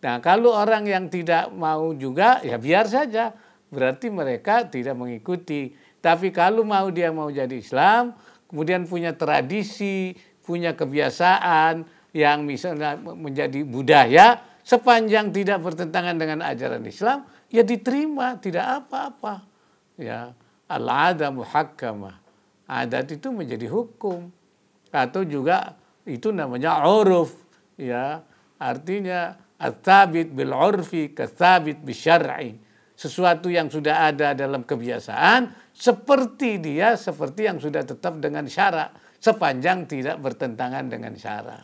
Nah kalau orang yang tidak mau juga ya biar saja. Berarti mereka tidak mengikuti. Tapi kalau mau dia mau jadi Islam, kemudian punya tradisi, punya kebiasaan yang misalnya menjadi budaya, sepanjang tidak bertentangan dengan ajaran Islam, ya diterima, tidak apa-apa. Ya, al-ada muhakkamah. Adat itu menjadi hukum atau juga itu namanya uruf ya artinya atabit bil urfi kasabit bisyar'i sesuatu yang sudah ada dalam kebiasaan seperti dia seperti yang sudah tetap dengan syara sepanjang tidak bertentangan dengan syara.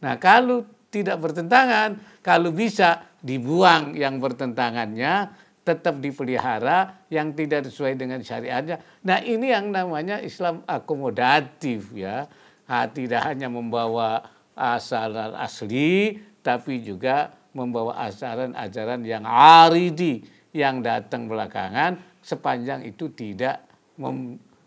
Nah, kalau tidak bertentangan, kalau bisa dibuang yang bertentangannya, tetap dipelihara yang tidak sesuai dengan syariatnya. Nah, ini yang namanya Islam akomodatif ya uh, tidak hanya membawa asaran asli, tapi juga membawa ajaran-ajaran yang aridi yang datang belakangan sepanjang itu tidak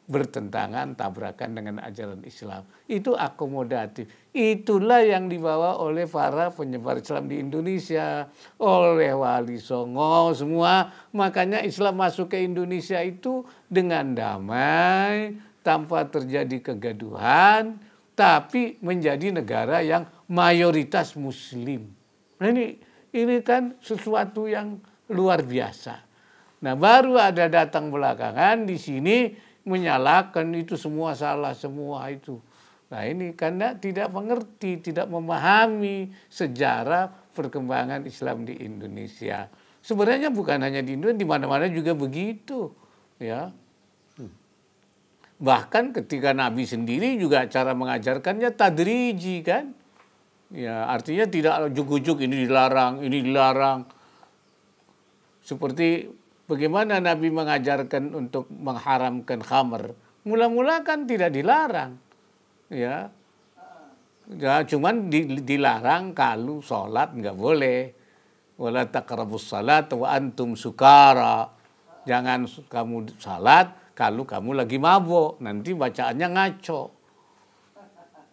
bertentangan tabrakan dengan ajaran Islam. Itu akomodatif. Itulah yang dibawa oleh para penyebar Islam di Indonesia, oleh Wali Songo semua. Makanya Islam masuk ke Indonesia itu dengan damai, tanpa terjadi kegaduhan, tapi menjadi negara yang mayoritas muslim. Nah ini ini kan sesuatu yang luar biasa. Nah baru ada datang belakangan di sini menyalahkan itu semua salah semua itu. Nah ini karena tidak mengerti, tidak memahami sejarah perkembangan Islam di Indonesia. Sebenarnya bukan hanya di Indonesia, di mana-mana juga begitu. Ya, Bahkan ketika Nabi sendiri juga cara mengajarkannya tadriji kan. Ya, artinya tidak ujuk-ujuk ini dilarang, ini dilarang. Seperti bagaimana Nabi mengajarkan untuk mengharamkan khamer Mula-mula kan tidak dilarang. Ya. Ya, cuman dilarang kalau sholat nggak boleh. Wala salat wa antum sukara. Jangan kamu salat kalau kamu lagi mabok, nanti bacaannya ngaco.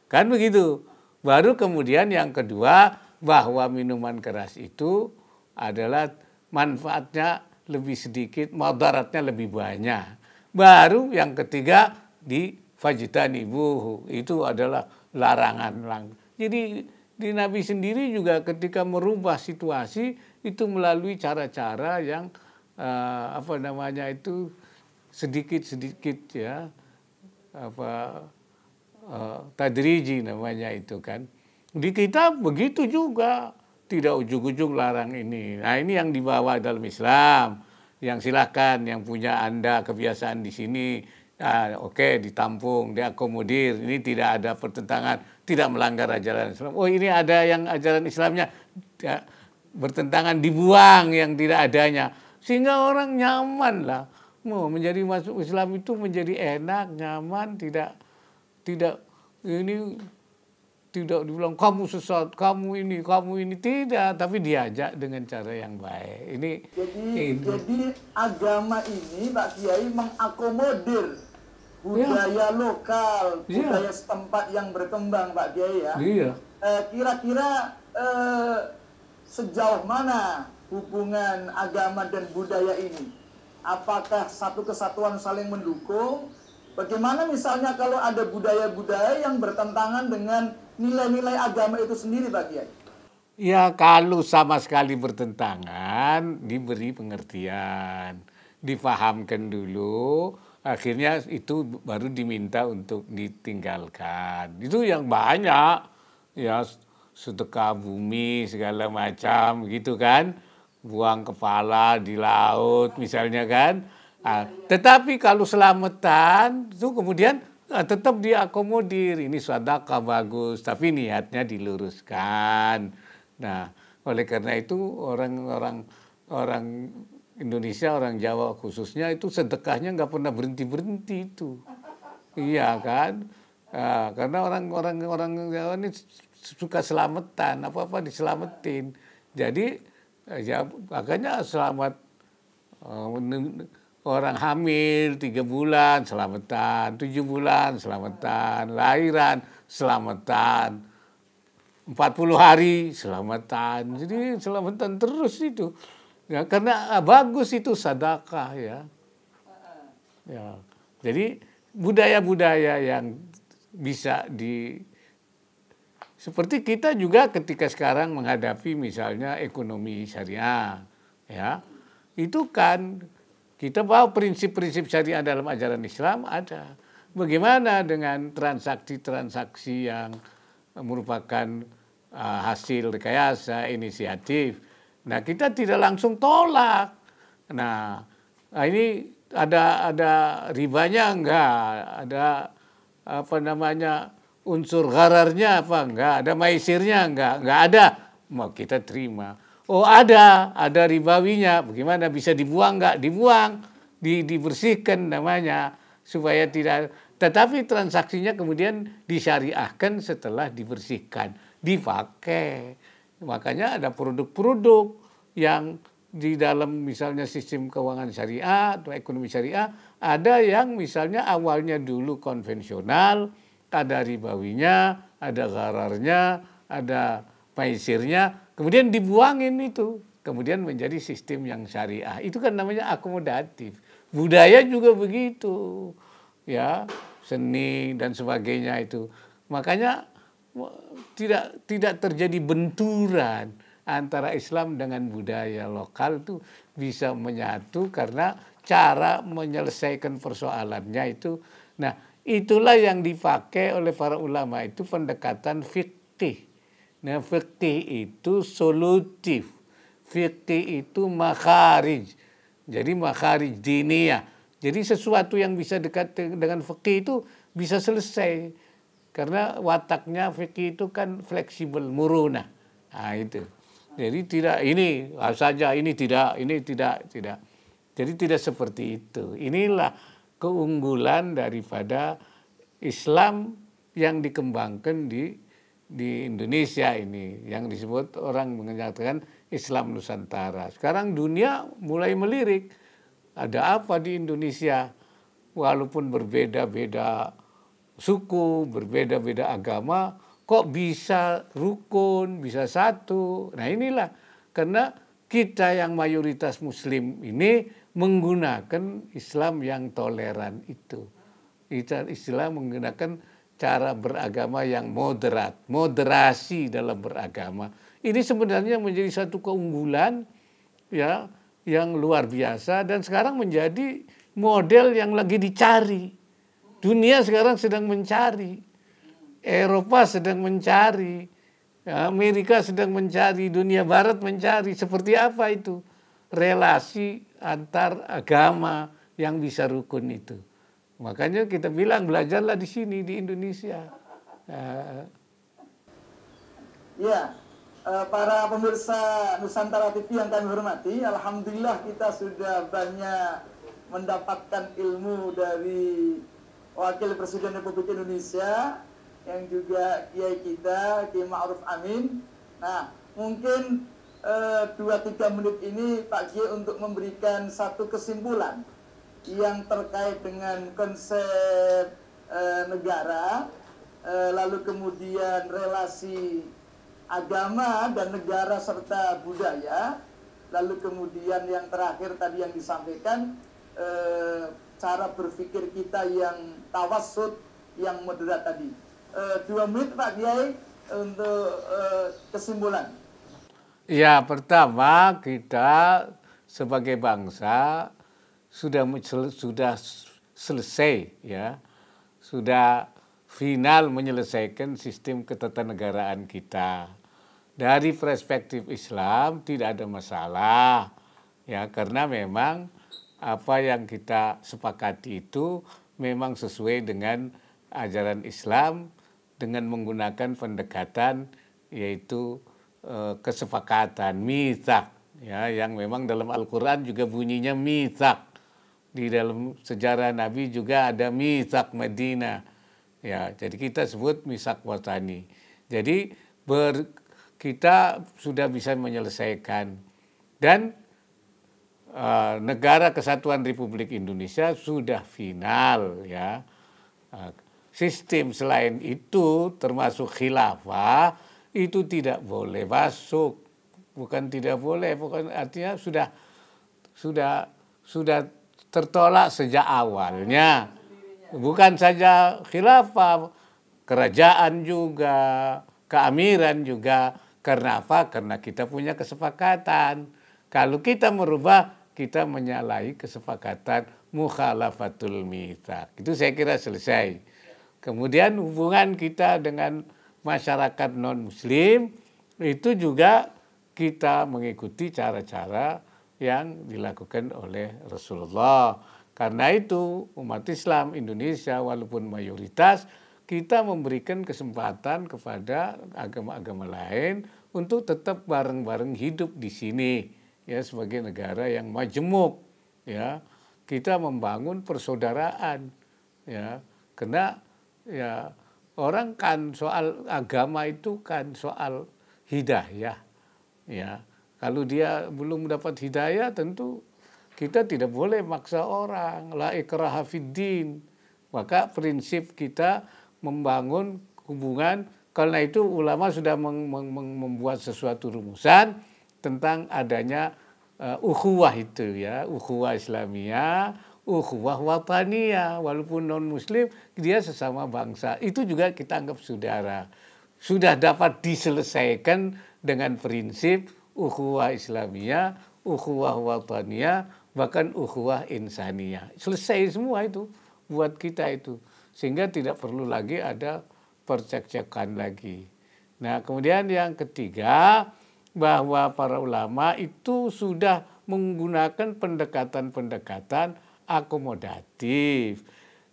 Kan begitu. Baru kemudian yang kedua bahwa minuman keras itu adalah manfaatnya lebih sedikit, madaratnya lebih banyak. Baru yang ketiga di fajitan ibu, itu adalah larangan. Jadi di Nabi sendiri juga ketika merubah situasi itu melalui cara-cara yang uh, apa namanya itu sedikit-sedikit ya apa uh, tadriji namanya itu kan. Di kita begitu juga, tidak ujung-ujung larang ini. Nah ini yang dibawa dalam Islam, yang silahkan, yang punya anda kebiasaan di sini, nah, oke okay, ditampung, diakomodir, ini tidak ada pertentangan, tidak melanggar ajaran Islam. Oh ini ada yang ajaran Islamnya ya, bertentangan dibuang yang tidak adanya, sehingga orang nyaman lah menjadi masuk Islam itu menjadi enak, nyaman, tidak tidak ini tidak dibilang kamu sesat, kamu ini, kamu ini tidak, tapi diajak dengan cara yang baik. Ini jadi, ini. jadi agama ini Pak Kiai mengakomodir budaya ya. lokal, ya. budaya ya. setempat yang berkembang Pak Kiai ya. Iya. kira eh, kira-kira eh, sejauh mana hubungan agama dan budaya ini? Apakah satu kesatuan saling mendukung? Bagaimana misalnya kalau ada budaya-budaya yang bertentangan dengan nilai-nilai agama itu sendiri Pak Kiai? Ya kalau sama sekali bertentangan diberi pengertian, difahamkan dulu, akhirnya itu baru diminta untuk ditinggalkan. Itu yang banyak ya sedekah bumi segala macam gitu kan buang kepala di laut misalnya kan. Nah, tetapi kalau selamatan itu kemudian nah, tetap diakomodir. Ini swadaka bagus, tapi niatnya diluruskan. Nah, oleh karena itu orang-orang orang Indonesia, orang Jawa khususnya itu sedekahnya nggak pernah berhenti berhenti itu, iya kan? Nah, karena orang-orang orang Jawa ini suka selamatan, apa apa diselamatin. Jadi ya makanya selamat eh, orang hamil tiga bulan selamatan, tujuh bulan selamatan, lahiran selamatan, empat puluh hari selamatan. Jadi selamatan terus itu. Ya, karena eh, bagus itu sadakah ya. ya. Jadi budaya-budaya yang bisa di seperti kita juga ketika sekarang menghadapi misalnya ekonomi syariah, ya itu kan kita bahwa prinsip-prinsip syariah dalam ajaran Islam ada. Bagaimana dengan transaksi-transaksi yang merupakan uh, hasil rekayasa inisiatif? Nah kita tidak langsung tolak. Nah, nah ini ada ada ribanya enggak, ada apa namanya unsur gararnya apa? Enggak ada maisirnya enggak, enggak ada. Mau kita terima. Oh ada, ada ribawinya. Bagaimana bisa dibuang enggak? Dibuang, di, dibersihkan namanya supaya tidak. Tetapi transaksinya kemudian disyariahkan setelah dibersihkan, dipakai. Makanya ada produk-produk yang di dalam misalnya sistem keuangan syariah atau ekonomi syariah ada yang misalnya awalnya dulu konvensional ada ribawinya, ada gararnya, ada paisirnya, kemudian dibuangin itu. Kemudian menjadi sistem yang syariah. Itu kan namanya akomodatif. Budaya juga begitu. Ya, seni dan sebagainya itu. Makanya tidak tidak terjadi benturan antara Islam dengan budaya lokal itu bisa menyatu karena cara menyelesaikan persoalannya itu nah Itulah yang dipakai oleh para ulama itu pendekatan fikih. Nah, fikih itu solutif. Fikih itu makharij. Jadi makharij dinia. Jadi sesuatu yang bisa dekat dengan fikih itu bisa selesai. Karena wataknya fikih itu kan fleksibel, murunah. Nah, itu. Jadi tidak ini ah, saja, ini tidak, ini tidak, tidak. Jadi tidak seperti itu. Inilah keunggulan daripada Islam yang dikembangkan di di Indonesia ini yang disebut orang mengatakan Islam Nusantara. Sekarang dunia mulai melirik ada apa di Indonesia walaupun berbeda-beda suku, berbeda-beda agama, kok bisa rukun, bisa satu. Nah inilah karena kita yang mayoritas muslim ini menggunakan Islam yang toleran itu. Islam menggunakan cara beragama yang moderat, moderasi dalam beragama. Ini sebenarnya menjadi satu keunggulan ya yang luar biasa dan sekarang menjadi model yang lagi dicari. Dunia sekarang sedang mencari. Eropa sedang mencari. Ya, Amerika sedang mencari, dunia barat mencari seperti apa itu relasi antar agama yang bisa rukun itu. Makanya kita bilang belajarlah di sini di Indonesia. Uh. Ya, eh, para pemirsa Nusantara TV yang kami hormati, alhamdulillah kita sudah banyak mendapatkan ilmu dari Wakil Presiden Republik Indonesia yang juga kiai kita Kiai Ma'ruf Amin. Nah, mungkin Eh, dua tiga menit ini Pak G untuk memberikan satu kesimpulan yang terkait dengan konsep uh, negara, uh, lalu kemudian relasi agama dan negara serta budaya, lalu kemudian yang terakhir tadi yang disampaikan uh, cara berpikir kita yang tawasud yang moderat tadi. uh, dua menit Pak Kiai untuk uh, kesimpulan. Ya, pertama kita sebagai bangsa sudah sudah selesai ya. Sudah final menyelesaikan sistem ketatanegaraan kita. Dari perspektif Islam tidak ada masalah ya karena memang apa yang kita sepakati itu memang sesuai dengan ajaran Islam dengan menggunakan pendekatan yaitu Eh, kesepakatan, mitak, ya, yang memang dalam Al-Quran juga bunyinya mitak. Di dalam sejarah Nabi juga ada mitak Madinah. Ya, jadi kita sebut misak watani. Jadi ber, kita sudah bisa menyelesaikan dan uh, negara kesatuan Republik Indonesia sudah final ya. Uh, sistem selain itu termasuk khilafah itu tidak boleh masuk bukan tidak boleh bukan artinya sudah sudah sudah tertolak sejak awalnya bukan saja khilafah kerajaan juga keamiran juga karena apa karena kita punya kesepakatan kalau kita merubah kita menyalahi kesepakatan mukhalafatul mitak itu saya kira selesai kemudian hubungan kita dengan masyarakat non-muslim itu juga kita mengikuti cara-cara yang dilakukan oleh Rasulullah. Karena itu umat Islam Indonesia walaupun mayoritas kita memberikan kesempatan kepada agama-agama lain untuk tetap bareng-bareng hidup di sini ya sebagai negara yang majemuk ya kita membangun persaudaraan ya kena ya orang kan soal agama itu kan soal hidayah. Ya, kalau dia belum mendapat hidayah tentu kita tidak boleh maksa orang. La ikraha fiddin. Maka prinsip kita membangun hubungan karena itu ulama sudah membuat sesuatu rumusan tentang adanya uh, ukhuwah itu ya, ukhuwah Islamiyah ukhuwah oh, wataniyah walaupun non muslim dia sesama bangsa itu juga kita anggap saudara sudah dapat diselesaikan dengan prinsip ukhuwah islamiyah ukhuwah wataniyah bahkan ukhuwah insaniyah selesai semua itu buat kita itu sehingga tidak perlu lagi ada percekcokan lagi nah kemudian yang ketiga bahwa para ulama itu sudah menggunakan pendekatan-pendekatan akomodatif.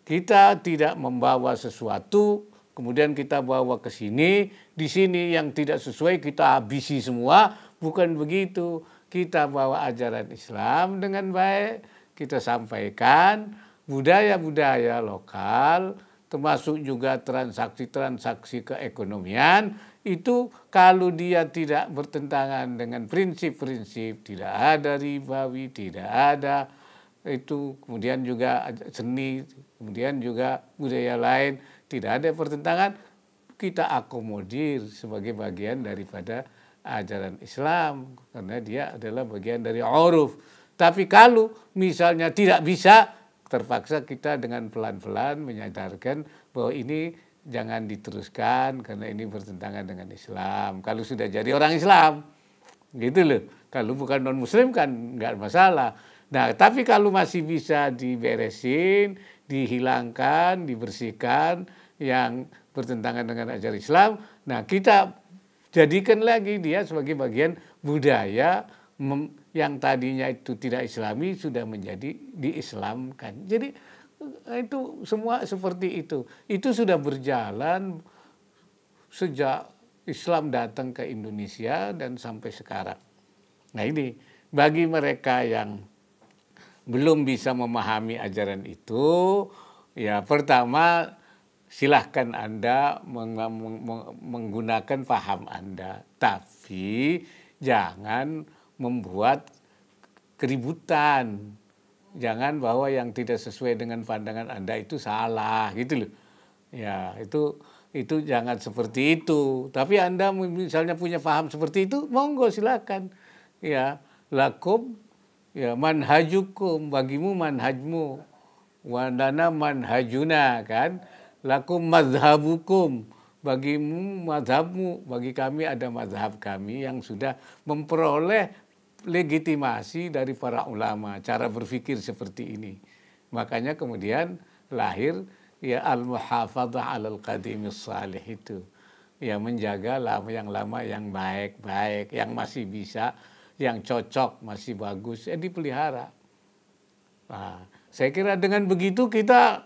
Kita tidak membawa sesuatu, kemudian kita bawa ke sini, di sini yang tidak sesuai kita habisi semua, bukan begitu. Kita bawa ajaran Islam dengan baik, kita sampaikan budaya-budaya lokal, termasuk juga transaksi-transaksi keekonomian, itu kalau dia tidak bertentangan dengan prinsip-prinsip, tidak ada ribawi, tidak ada itu kemudian juga seni kemudian juga budaya lain tidak ada pertentangan kita akomodir sebagai bagian daripada ajaran Islam karena dia adalah bagian dari oruf tapi kalau misalnya tidak bisa terpaksa kita dengan pelan-pelan menyadarkan bahwa ini jangan diteruskan karena ini bertentangan dengan Islam. Kalau sudah jadi orang Islam, gitu loh. Kalau bukan non Muslim kan nggak masalah. Nah, tapi kalau masih bisa diberesin, dihilangkan, dibersihkan yang bertentangan dengan ajaran Islam, nah kita jadikan lagi dia sebagai bagian budaya yang tadinya itu tidak Islami sudah menjadi diislamkan. Jadi eh, itu semua seperti itu. Itu sudah berjalan sejak Islam datang ke Indonesia dan sampai sekarang. Nah ini bagi mereka yang belum bisa memahami ajaran itu, ya pertama silahkan Anda meng meng menggunakan paham Anda, tapi jangan membuat keributan. Jangan bahwa yang tidak sesuai dengan pandangan Anda itu salah gitu loh. Ya, itu itu jangan seperti itu. Tapi Anda misalnya punya paham seperti itu, monggo silakan. Ya, lakum Ya, manhajukum bagimu manhajmu. Wadana manhajuna kan. Lakum mazhabukum bagimu mazhabmu, bagi kami ada mazhab kami yang sudah memperoleh legitimasi dari para ulama, cara berpikir seperti ini. Makanya kemudian lahir ya al-muhafadah al qadimis salih itu. Ya menjaga lama yang lama yang baik-baik, yang masih bisa yang cocok masih bagus ya dipelihara. Nah, saya kira dengan begitu kita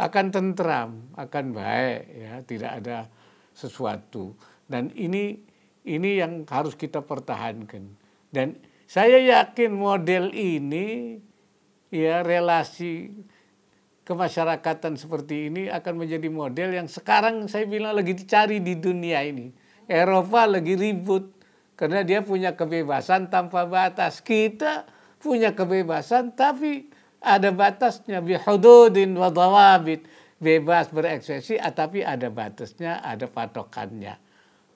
akan tentram, akan baik ya, tidak ada sesuatu. Dan ini ini yang harus kita pertahankan. Dan saya yakin model ini ya relasi kemasyarakatan seperti ini akan menjadi model yang sekarang saya bilang lagi dicari di dunia ini. Eropa lagi ribut karena dia punya kebebasan tanpa batas. Kita punya kebebasan tapi ada batasnya. Bihududin wa dawabit. Bebas berekspresi ah, tapi ada batasnya, ada patokannya.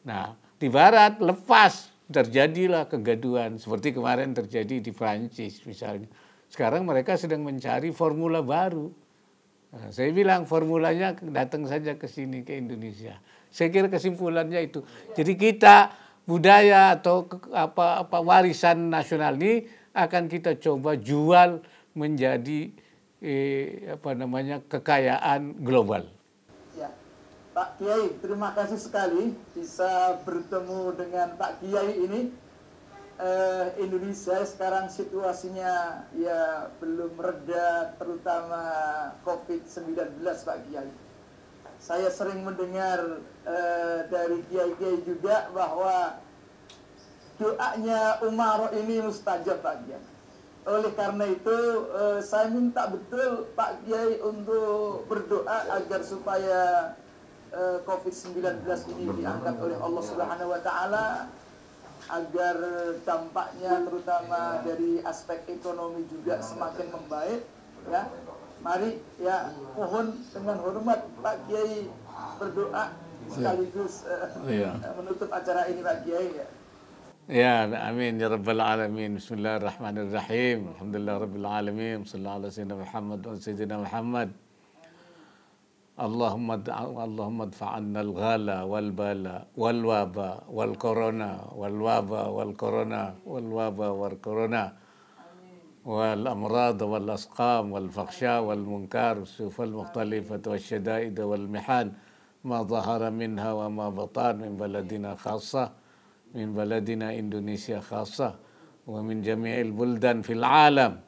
Nah, di barat lepas terjadilah kegaduan seperti kemarin terjadi di Prancis misalnya. Sekarang mereka sedang mencari formula baru. Nah, saya bilang formulanya datang saja ke sini ke Indonesia. Saya kira kesimpulannya itu. Jadi kita budaya atau apa apa warisan nasional ini akan kita coba jual menjadi eh, apa namanya kekayaan global. Ya. Pak Kiai, terima kasih sekali bisa bertemu dengan Pak Kiai ini. Eh, Indonesia sekarang situasinya ya belum reda, terutama COVID-19 Pak Kiai saya sering mendengar uh, dari kiai-kiai juga bahwa doanya Umar ini mustajab Pak Kiai. Oleh karena itu uh, saya minta betul Pak Kiai untuk berdoa agar supaya uh, eh, COVID-19 ini diangkat oleh Allah Subhanahu wa taala agar dampaknya terutama dari aspek ekonomi juga semakin membaik ya Mari ya mohon dengan hormat Pak Kiai berdoa sekaligus yeah. uh, ya. Eh, menutup acara ini Pak Kiai ya. يا امين يا رب العالمين بسم الله الرحمن الرحيم الحمد لله رب العالمين صلى الله على سيدنا محمد وعلى سيدنا محمد اللهم اللهم ادفع عنا الغلا والبلا والوباء والكورونا والوباء والكورونا والوبا والكورونا والأمراض والأسقام والفخشاء والمنكر والسيوف المختلفة والشدائد والمحان ما ظهر منها وما بطان من بلدنا خاصة من بلدنا إندونيسيا خاصة ومن جميع البلدان في العالم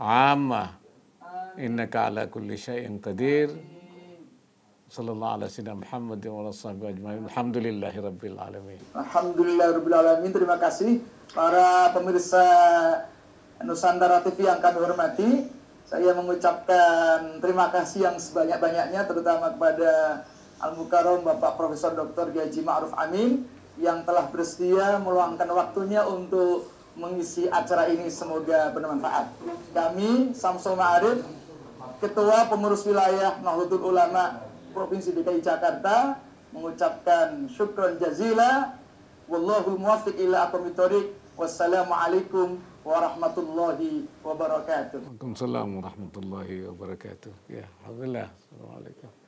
عامة إنك على كل شيء قدير sallallahu alaihi wasallam Muhammad wa rabbil alamin. rabbil alamin. Terima kasih para pemirsa Nusantara TV yang kami hormati. Saya mengucapkan terima kasih yang sebanyak-banyaknya terutama kepada Al Mukarram Bapak Profesor Dr. Gaji Ma'ruf Amin yang telah bersedia meluangkan waktunya untuk mengisi acara ini semoga bermanfaat. Kami Samsul Ma'arif, Ketua Pengurus Wilayah Nahdlatul Ulama Provinsi DKI Jakarta mengucapkan syukron jazila wallahu muwaffiq ila aqwamit wassalamualaikum warahmatullahi wabarakatuh. Waalaikumsalam warahmatullahi wabarakatuh. Ya, alhamdulillah. Assalamualaikum.